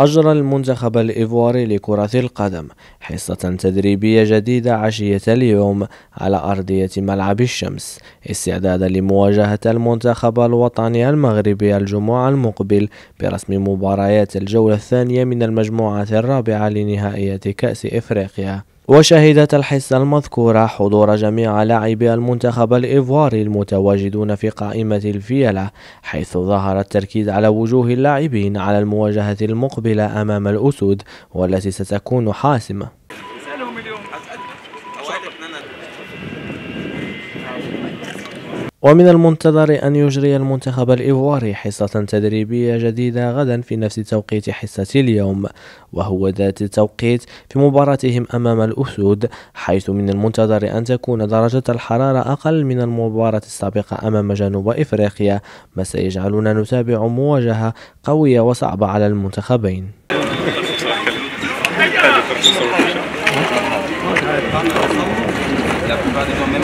أجرى المنتخب الإيفواري لكرة القدم حصة تدريبية جديدة عشية اليوم على أرضية ملعب الشمس استعدادا لمواجهة المنتخب الوطني المغربي الجمعة المقبل برسم مباريات الجولة الثانية من المجموعة الرابعة لنهائية كأس إفريقيا وشهدت الحصة المذكورة حضور جميع لاعبي المنتخب الإيفواري المتواجدون في قائمة الفيلة حيث ظهر التركيز على وجوه اللاعبين على المواجهة المقبلة أمام الأسود والتي ستكون حاسمة ومن المنتظر أن يجري المنتخب الإيفواري حصة تدريبية جديدة غدا في نفس توقيت حصة اليوم وهو ذات التوقيت في مباراتهم أمام الأسود حيث من المنتظر أن تكون درجة الحرارة أقل من المباراة السابقة أمام جنوب إفريقيا ما سيجعلنا نتابع مواجهة قوية وصعبة على المنتخبين